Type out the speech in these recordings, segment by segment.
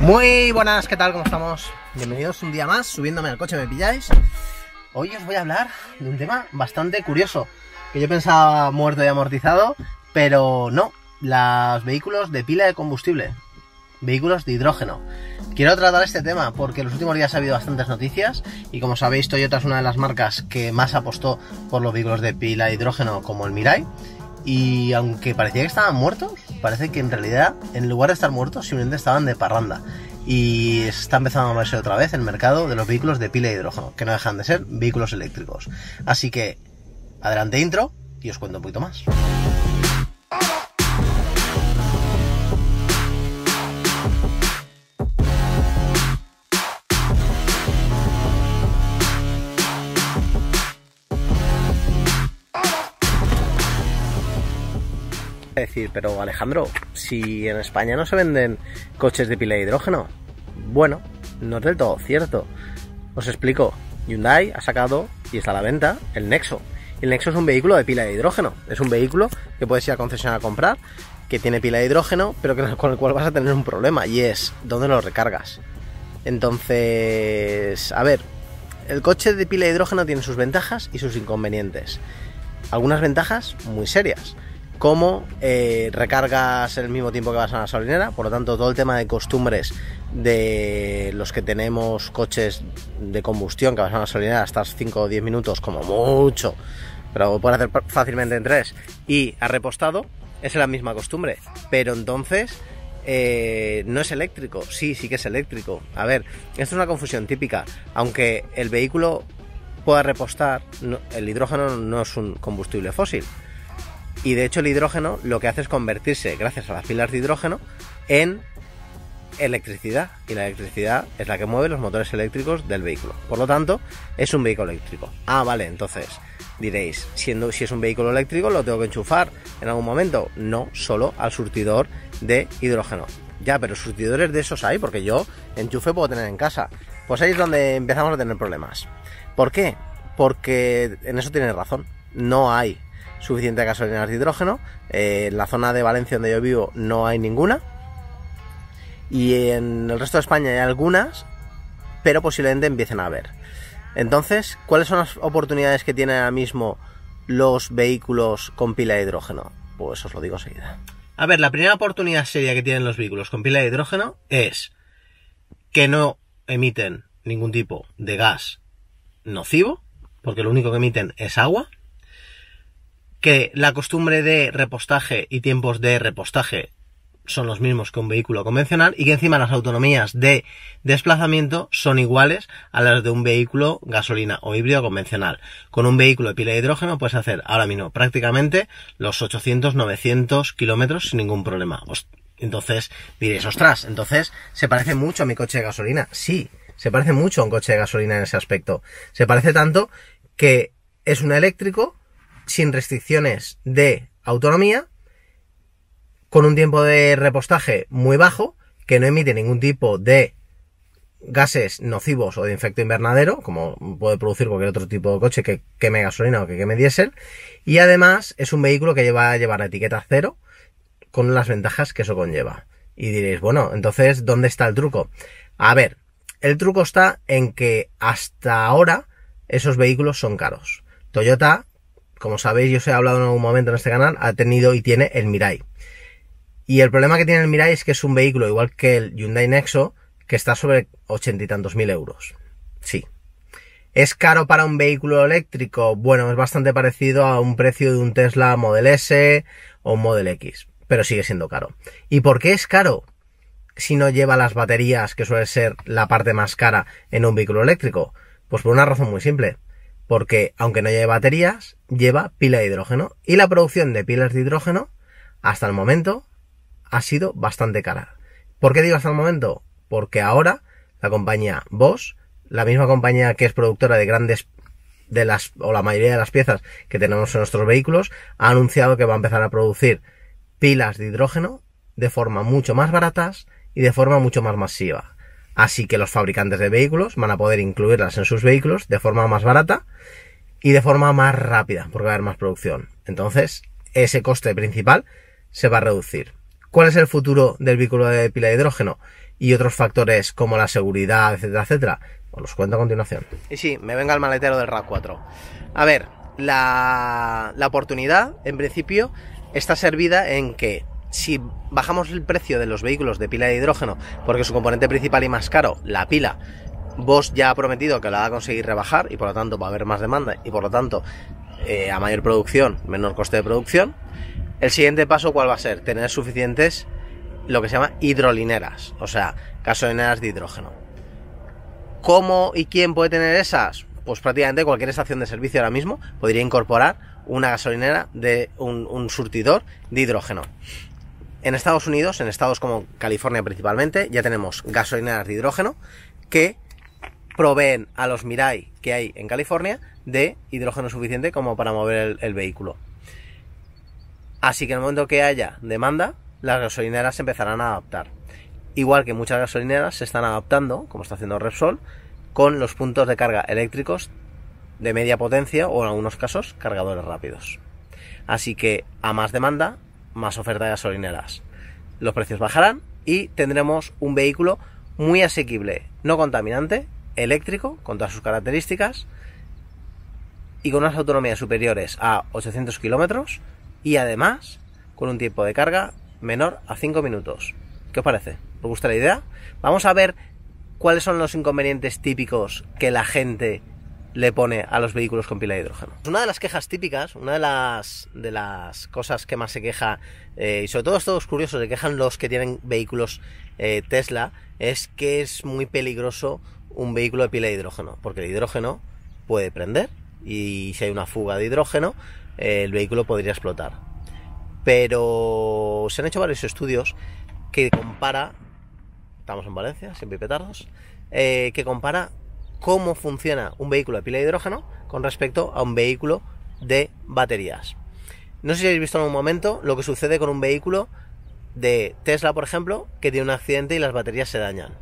Muy buenas, ¿qué tal? ¿Cómo estamos? Bienvenidos un día más, subiéndome al coche, ¿me pilláis? Hoy os voy a hablar de un tema bastante curioso, que yo pensaba muerto y amortizado, pero no, los vehículos de pila de combustible, vehículos de hidrógeno. Quiero tratar este tema porque en los últimos días ha habido bastantes noticias y como sabéis Toyota es una de las marcas que más apostó por los vehículos de pila de hidrógeno como el Mirai y aunque parecía que estaban muertos, parece que en realidad, en lugar de estar muertos, simplemente estaban de parranda. Y está empezando a verse otra vez el mercado de los vehículos de pila de hidrógeno, que no dejan de ser vehículos eléctricos. Así que, adelante intro y os cuento un poquito más. decir, pero Alejandro, si en España no se venden coches de pila de hidrógeno. Bueno, no es del todo cierto. Os explico, Hyundai ha sacado y está a la venta el Nexo. El Nexo es un vehículo de pila de hidrógeno. Es un vehículo que puedes ir a concesión a comprar, que tiene pila de hidrógeno, pero con el cual vas a tener un problema, y es dónde lo recargas. Entonces, a ver, el coche de pila de hidrógeno tiene sus ventajas y sus inconvenientes. Algunas ventajas muy serias como eh, recargas el mismo tiempo que vas a la salinera por lo tanto todo el tema de costumbres de los que tenemos coches de combustión que vas a la gasolinera, estás 5 o 10 minutos como mucho, pero puedes hacer fácilmente en 3 y ha repostado, es la misma costumbre, pero entonces... Eh, no es eléctrico, sí, sí que es eléctrico. A ver, esto es una confusión típica. Aunque el vehículo pueda repostar, el hidrógeno no es un combustible fósil y de hecho el hidrógeno lo que hace es convertirse, gracias a las pilas de hidrógeno, en electricidad. Y la electricidad es la que mueve los motores eléctricos del vehículo. Por lo tanto, es un vehículo eléctrico. Ah, vale, entonces diréis, siendo, si es un vehículo eléctrico, lo tengo que enchufar en algún momento. No, solo al surtidor de hidrógeno. Ya, pero surtidores de esos hay, porque yo enchufe puedo tener en casa. Pues ahí es donde empezamos a tener problemas. ¿Por qué? Porque en eso tienes razón. No hay suficiente gasolina de hidrógeno. Eh, en la zona de Valencia donde yo vivo no hay ninguna. Y en el resto de España hay algunas, pero posiblemente empiecen a haber. Entonces, ¿cuáles son las oportunidades que tienen ahora mismo los vehículos con pila de hidrógeno? Pues os lo digo enseguida. A ver, la primera oportunidad seria que tienen los vehículos con pila de hidrógeno es que no emiten ningún tipo de gas nocivo, porque lo único que emiten es agua, que la costumbre de repostaje y tiempos de repostaje son los mismos que un vehículo convencional y que encima las autonomías de desplazamiento son iguales a las de un vehículo gasolina o híbrido convencional. Con un vehículo de pila de hidrógeno puedes hacer ahora mismo prácticamente los 800-900 kilómetros sin ningún problema. Entonces diréis, ostras, entonces se parece mucho a mi coche de gasolina. Sí, se parece mucho a un coche de gasolina en ese aspecto. Se parece tanto que es un eléctrico sin restricciones de autonomía, con un tiempo de repostaje muy bajo, que no emite ningún tipo de gases nocivos o de efecto invernadero, como puede producir cualquier otro tipo de coche que queme gasolina o que queme diésel, y además es un vehículo que lleva a llevar etiqueta cero, con las ventajas que eso conlleva. Y diréis, bueno, entonces, ¿dónde está el truco? A ver, el truco está en que hasta ahora esos vehículos son caros. Toyota como sabéis, yo os he hablado en algún momento en este canal, ha tenido y tiene el Mirai. Y el problema que tiene el Mirai es que es un vehículo igual que el Hyundai Nexo, que está sobre ochenta y tantos mil euros. Sí. ¿Es caro para un vehículo eléctrico? Bueno, es bastante parecido a un precio de un Tesla Model S o un Model X, pero sigue siendo caro. ¿Y por qué es caro? Si no lleva las baterías, que suele ser la parte más cara en un vehículo eléctrico. Pues por una razón muy simple porque aunque no lleve baterías, lleva pila de hidrógeno y la producción de pilas de hidrógeno hasta el momento ha sido bastante cara. ¿Por qué digo hasta el momento? Porque ahora la compañía Bosch, la misma compañía que es productora de grandes de las o la mayoría de las piezas que tenemos en nuestros vehículos, ha anunciado que va a empezar a producir pilas de hidrógeno de forma mucho más baratas y de forma mucho más masiva. Así que los fabricantes de vehículos van a poder incluirlas en sus vehículos de forma más barata y de forma más rápida, porque va a haber más producción. Entonces, ese coste principal se va a reducir. ¿Cuál es el futuro del vehículo de pila de hidrógeno? Y otros factores como la seguridad, etcétera, etcétera. Os los cuento a continuación. Y sí, me venga el maletero del RAV4. A ver, la, la oportunidad, en principio, está servida en que si bajamos el precio de los vehículos de pila de hidrógeno, porque su componente principal y más caro, la pila, Vos ya ha prometido que la va a conseguir rebajar y por lo tanto va a haber más demanda y por lo tanto eh, a mayor producción, menor coste de producción. El siguiente paso, ¿cuál va a ser? Tener suficientes lo que se llama hidrolineras, o sea, gasolineras de hidrógeno. ¿Cómo y quién puede tener esas? Pues prácticamente cualquier estación de servicio ahora mismo podría incorporar una gasolinera de un surtidor de hidrógeno. En Estados Unidos, en estados como California principalmente, ya tenemos gasolineras de hidrógeno que proveen a los Mirai que hay en California de hidrógeno suficiente como para mover el, vehículo. Así que en el momento que haya demanda, las gasolineras se empezarán a adaptar. Igual que muchas gasolineras se están adaptando, como está haciendo Repsol, con los puntos de carga eléctricos de media potencia o en algunos casos cargadores rápidos. Así que a más demanda, más oferta de gasolineras. Los precios bajarán y tendremos un vehículo muy asequible, no contaminante, eléctrico, con todas sus características, y con unas autonomías superiores a 800 kilómetros y además con un tiempo de carga menor a 5 minutos. ¿Qué os parece? ¿Os gusta la idea? Vamos a ver cuáles son los inconvenientes típicos que la gente le pone a los vehículos con pila de hidrógeno. Una de las quejas típicas, una de las, de las cosas que más se queja, eh, y sobre todo estos curiosos se quejan los que tienen vehículos eh, Tesla, es que es muy peligroso un vehículo de pila de hidrógeno, porque el hidrógeno puede prender y si hay una fuga de hidrógeno, eh, el vehículo podría explotar. Pero se han hecho varios estudios que compara, estamos en Valencia, siempre petardos, que compara cómo funciona un vehículo de pila de hidrógeno con respecto a un vehículo de baterías. No sé si habéis visto en algún momento lo que sucede con un vehículo de Tesla, por ejemplo, que tiene un accidente y las baterías se dañan.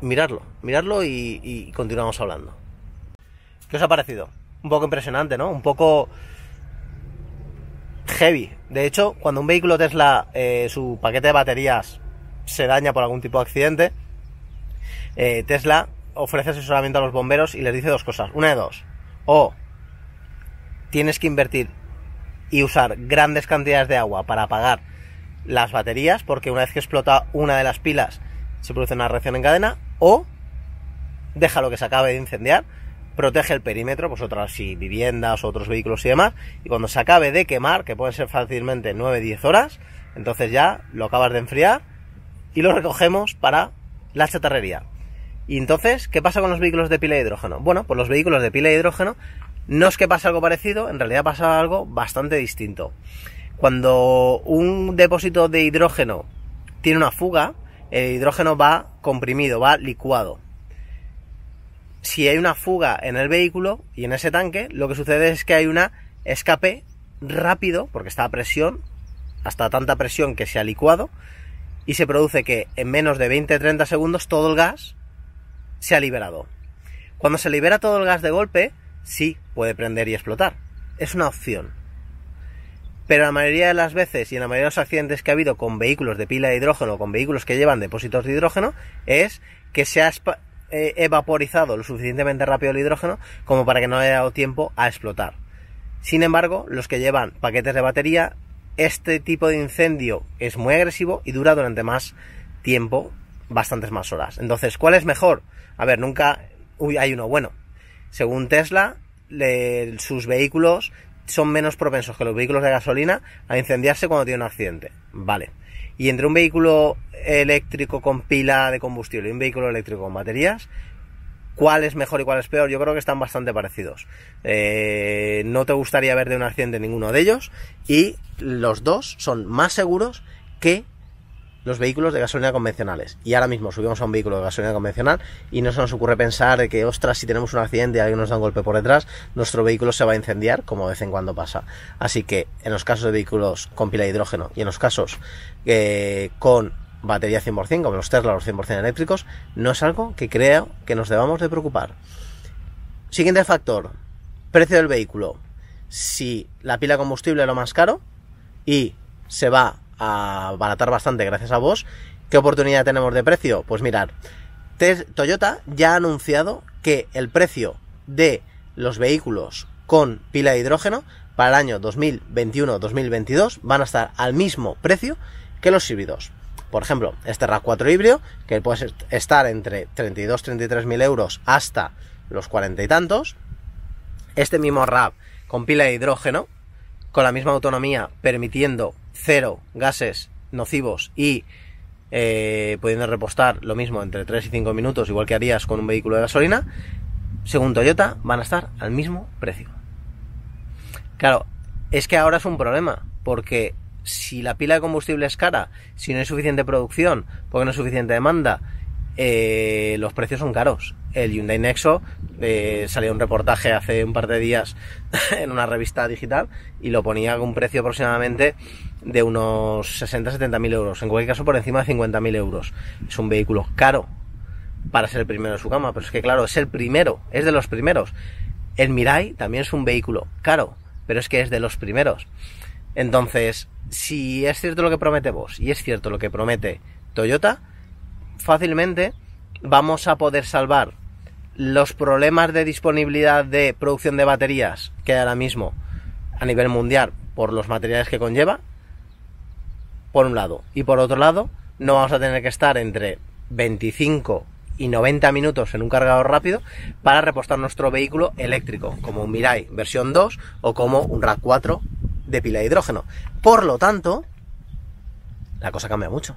Miradlo, miradlo y, continuamos hablando. ¿Qué os ha parecido? Un poco impresionante, ¿no? Un poco heavy. De hecho, cuando un vehículo Tesla, eh, su paquete de baterías se daña por algún tipo de accidente, eh, Tesla ofrece asesoramiento a los bomberos y les dice dos cosas. Una de dos. O tienes que invertir y usar grandes cantidades de agua para apagar las baterías, porque una vez que explota una de las pilas se produce una reacción en cadena, o deja lo que se acabe de incendiar, protege el perímetro, pues otras viviendas, otros vehículos y demás, y cuando se acabe de quemar, que pueden ser fácilmente 9-10 horas, entonces ya lo acabas de enfriar y lo recogemos para la chatarrería. Y entonces, ¿qué pasa con los vehículos de pila de hidrógeno? Bueno, pues los vehículos de pila de hidrógeno no es que pase algo parecido, en realidad pasa algo bastante distinto. Cuando un depósito de hidrógeno tiene una fuga, el hidrógeno va comprimido, va licuado. Si hay una fuga en el vehículo y en ese tanque, lo que sucede es que hay una escape rápido, porque está a presión, hasta tanta presión que se ha licuado, y se produce que en menos de 20-30 segundos todo el gas se ha liberado. Cuando se libera todo el gas de golpe, sí puede prender y explotar. Es una opción. Pero la mayoría de las veces y en la mayoría de los accidentes que ha habido con vehículos de pila de hidrógeno o con vehículos que llevan depósitos de hidrógeno es que se ha eh, evaporizado lo suficientemente rápido el hidrógeno como para que no haya dado tiempo a explotar. Sin embargo, los que llevan paquetes de batería, este tipo de incendio es muy agresivo y dura durante más tiempo bastantes más horas. Entonces, ¿cuál es mejor? A ver, nunca... Uy, hay uno bueno. Según Tesla, sus vehículos son menos propensos que los vehículos de gasolina a incendiarse cuando tiene un accidente. Vale. Y entre un vehículo eléctrico con pila de combustible y un vehículo eléctrico con baterías, ¿cuál es mejor y cuál es peor? Yo creo que están bastante parecidos. Eh, no te gustaría ver de un accidente ninguno de ellos y los dos son más seguros que los vehículos de gasolina convencionales. Y ahora mismo subimos a un vehículo de gasolina convencional y no se nos ocurre pensar que, ostras, si tenemos un accidente y alguien nos da un golpe por detrás, nuestro vehículo se va a incendiar, como de vez en cuando pasa. Así que en los casos de vehículos con pila de hidrógeno y en los casos eh, con batería 100%, como los Tesla, o los 100% eléctricos, no es algo que creo que nos debamos de preocupar. Siguiente factor, precio del vehículo. Si la pila combustible es lo más caro y se va a abaratar bastante gracias a vos. ¿Qué oportunidad tenemos de precio? Pues mirar, Toyota ya ha anunciado que el precio de los vehículos con pila de hidrógeno para el año 2021-2022 van a estar al mismo precio que los híbridos. Por ejemplo, este RAV4 híbrido, que puede estar entre 32-33 mil euros hasta los 40 y tantos. Este mismo RAV con pila de hidrógeno, con la misma autonomía, permitiendo cero gases nocivos y eh, pudiendo repostar lo mismo entre 3 y 5 minutos, igual que harías con un vehículo de gasolina, según Toyota van a estar al mismo precio. Claro, es que ahora es un problema, porque si la pila de combustible es cara, si no hay suficiente producción, porque no hay suficiente demanda, eh, los precios son caros. El Hyundai Nexo eh, salió un reportaje hace un par de días en una revista digital y lo ponía a un precio aproximadamente de unos 60-70 mil euros, en cualquier caso por encima de 50 mil euros. Es un vehículo caro para ser el primero de su gama, pero es que claro, es el primero, es de los primeros. El Mirai también es un vehículo caro, pero es que es de los primeros. Entonces, si es cierto lo que promete vos y es cierto lo que promete Toyota, fácilmente vamos a poder salvar los problemas de disponibilidad de producción de baterías que hay ahora mismo a nivel mundial por los materiales que conlleva, por un lado. Y por otro lado, no vamos a tener que estar entre 25 y 90 minutos en un cargador rápido para repostar nuestro vehículo eléctrico, como un Mirai versión 2 o como un RAD 4 de pila de hidrógeno. Por lo tanto, la cosa cambia mucho.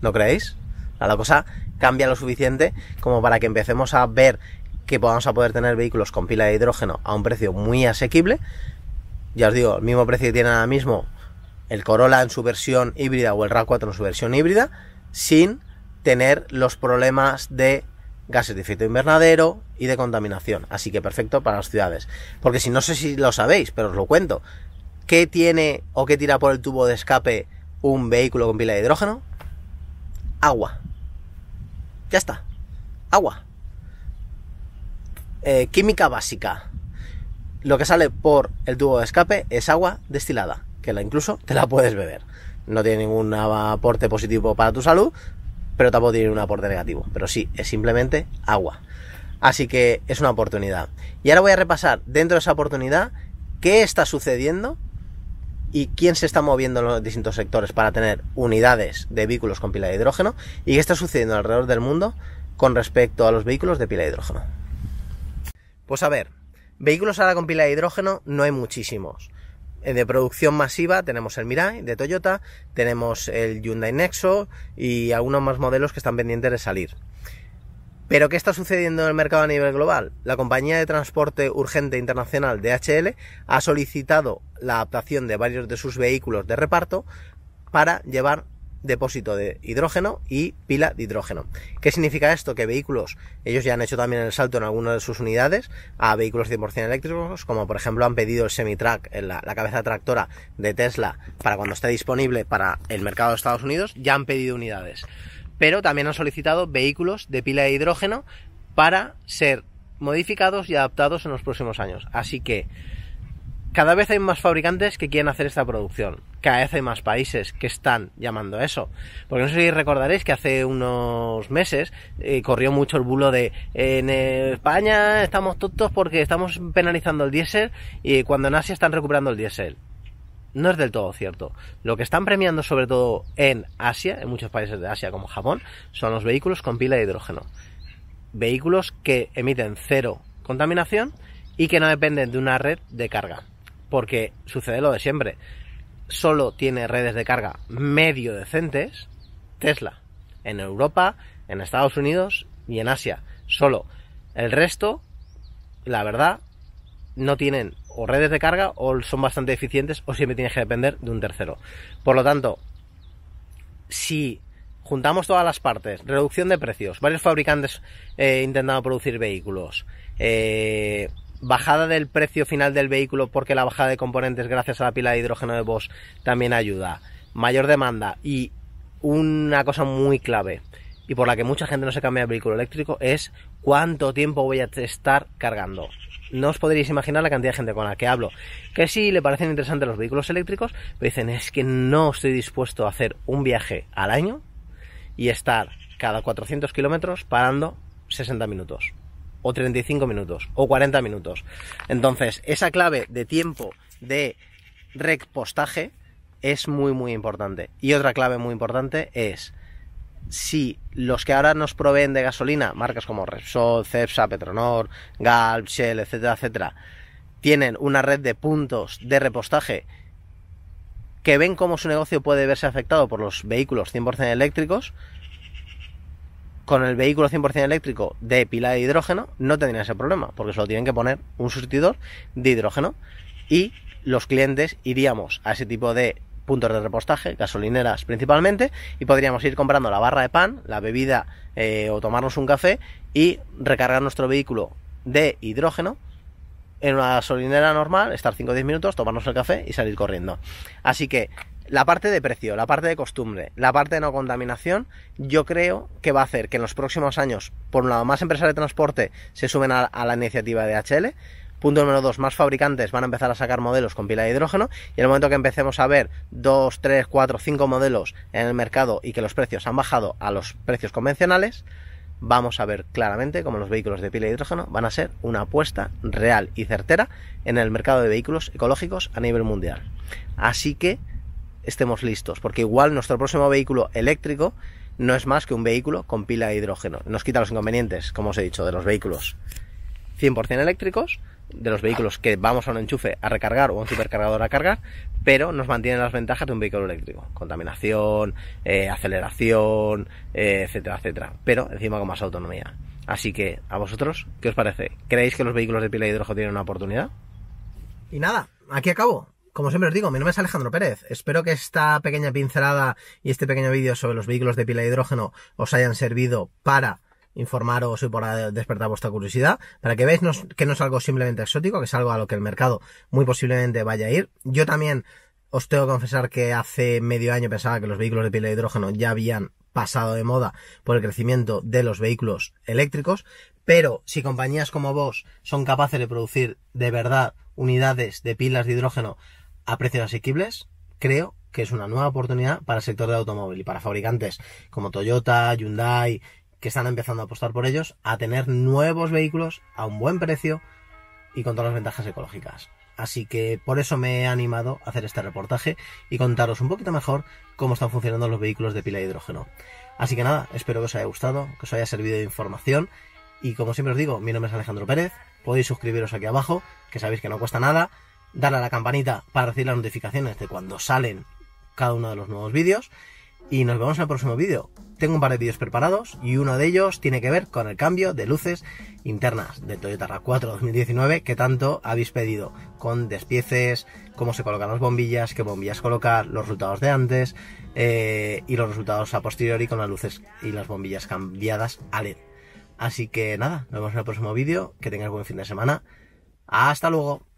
¿No creéis? La cosa cambia lo suficiente como para que empecemos a ver que vamos a poder tener vehículos con pila de hidrógeno a un precio muy asequible. Ya os digo, el mismo precio que tiene ahora mismo el Corolla en su versión híbrida o el RAV4 en su versión híbrida, sin tener los problemas de gases de efecto invernadero y de contaminación. Así que perfecto para las ciudades. Porque si no sé si lo sabéis, pero os lo cuento. ¿Qué tiene o qué tira por el tubo de escape un vehículo con pila de hidrógeno? Agua. Ya está. Agua. Eh, química básica. Lo que sale por el tubo de escape es agua destilada que la, incluso te la puedes beber. No tiene ningún aporte positivo para tu salud, pero tampoco tiene un aporte negativo. Pero sí, es simplemente agua. Así que es una oportunidad. Y ahora voy a repasar dentro de esa oportunidad qué está sucediendo y quién se está moviendo en los distintos sectores para tener unidades de vehículos con pila de hidrógeno y qué está sucediendo alrededor del mundo con respecto a los vehículos de pila de hidrógeno. Pues a ver, vehículos ahora con pila de hidrógeno no hay muchísimos. Eh, de producción masiva tenemos el Mirai de Toyota, tenemos el Hyundai Nexo y algunos más modelos que están pendientes de salir. Pero ¿qué está sucediendo en el mercado a nivel global? La compañía de transporte urgente internacional DHL ha solicitado la adaptación de varios de sus vehículos de reparto para llevar depósito de hidrógeno y pila de hidrógeno. ¿Qué significa esto? Que vehículos, ellos ya han hecho también el salto en algunas de sus unidades a vehículos 100% eléctricos, como por ejemplo han pedido el semi-track, en la, cabeza tractora de Tesla, para cuando esté disponible para el mercado de Estados Unidos, ya han pedido unidades. Pero también han solicitado vehículos de pila de hidrógeno para ser modificados y adaptados en los próximos años. Así que cada vez hay más fabricantes que quieren hacer esta producción. Cada vez hay más países que están llamando a eso. Porque no sé si recordaréis que hace unos meses eh, corrió mucho el bulo de en España estamos tontos porque estamos penalizando el diésel y cuando en Asia están recuperando el diésel. No es del todo cierto. Lo que están premiando sobre todo en Asia, en muchos países de Asia como Japón, son los vehículos con pila de hidrógeno. Vehículos que emiten cero contaminación y que no dependen de una red de carga porque sucede lo de siempre. Solo tiene redes de carga medio decentes Tesla. En Europa, en Estados Unidos y en Asia. Solo. El resto, la verdad, no tienen o redes de carga o son bastante eficientes o siempre tienes que depender de un tercero. Por lo tanto, si juntamos todas las partes, reducción de precios, varios fabricantes eh, intentando producir vehículos, eh, bajada del precio final del vehículo porque la bajada de componentes gracias a la pila de hidrógeno de Bosch también ayuda, mayor demanda y una cosa muy clave y por la que mucha gente no se cambia el vehículo eléctrico es cuánto tiempo voy a estar cargando. No os podréis imaginar la cantidad de gente con la que hablo. Que si le parecen interesantes los vehículos eléctricos, pero dicen es que no estoy dispuesto a hacer un viaje al año y estar cada 400 kilómetros parando 60 minutos o 35 minutos o 40 minutos. Entonces, esa clave de tiempo de repostaje es muy muy importante. Y otra clave muy importante es si los que ahora nos proveen de gasolina, marcas como Repsol, Cepsa, Petronor, Galp, Shell, etcétera, etcétera, tienen una red de puntos de repostaje que ven cómo su negocio puede verse afectado por los vehículos 100% eléctricos, con el vehículo 100% eléctrico de pila de hidrógeno no tendrían ese problema, porque solo tienen que poner un surtidor de hidrógeno y los clientes iríamos a ese tipo de puntos de repostaje, gasolineras principalmente, y podríamos ir comprando la barra de pan, la bebida eh, o tomarnos un café y recargar nuestro vehículo de hidrógeno en una gasolinera normal, estar 5 o 10 minutos, tomarnos el café y salir corriendo. Así que la parte de precio, la parte de costumbre, la parte de no contaminación, yo creo que va a hacer que en los próximos años, por un lado, más empresas de transporte se suben a, la iniciativa de HL, Punto número dos, más fabricantes van a empezar a sacar modelos con pila de hidrógeno y en el momento que empecemos a ver dos, tres, cuatro, cinco modelos en el mercado y que los precios han bajado a los precios convencionales, vamos a ver claramente cómo los vehículos de pila de hidrógeno van a ser una apuesta real y certera en el mercado de vehículos ecológicos a nivel mundial. Así que estemos listos, porque igual nuestro próximo vehículo eléctrico no es más que un vehículo con pila de hidrógeno. Nos quita los inconvenientes, como os he dicho, de los vehículos 100% eléctricos, de los vehículos que vamos a un enchufe a recargar o a un supercargador a cargar, pero nos mantiene las ventajas de un vehículo eléctrico. Contaminación, eh, aceleración, eh, etcétera, etcétera. Pero encima con más autonomía. Así que, ¿a vosotros qué os parece? ¿Creéis que los vehículos de pila de hidrógeno tienen una oportunidad? Y nada, aquí acabo como siempre os digo, mi nombre es Alejandro Pérez. Espero que esta pequeña pincelada y este pequeño vídeo sobre los vehículos de pila de hidrógeno os hayan servido para informaros y para despertar vuestra curiosidad, para que veáis que no es algo simplemente exótico, que es algo a lo que el mercado muy posiblemente vaya a ir. Yo también os tengo que confesar que hace medio año pensaba que los vehículos de pila de hidrógeno ya habían pasado de moda por el crecimiento de los vehículos eléctricos, pero si compañías como vos son capaces de producir de verdad unidades de pilas de hidrógeno a precios asequibles, creo que es una nueva oportunidad para el sector del automóvil y para fabricantes como Toyota, Hyundai, que están empezando a apostar por ellos, a tener nuevos vehículos a un buen precio y con todas las ventajas ecológicas. Así que por eso me he animado a hacer este reportaje y contaros un poquito mejor cómo están funcionando los vehículos de pila de hidrógeno. Así que nada, espero que os haya gustado, que os haya servido de información y como siempre os digo, mi nombre es Alejandro Pérez, podéis suscribiros aquí abajo, que sabéis que no cuesta nada darle a la campanita para recibir las notificaciones de cuando salen cada uno de los nuevos vídeos. Y nos vemos en el próximo vídeo. Tengo un par de vídeos preparados y uno de ellos tiene que ver con el cambio de luces internas de Toyota RAV4 2019 que tanto habéis pedido, con despieces, cómo se colocan las bombillas, qué bombillas colocar, los resultados de antes eh, y los resultados a posteriori con las luces y las bombillas cambiadas a LED. Así que nada, nos vemos en el próximo vídeo, que tengáis buen fin de semana. Hasta luego.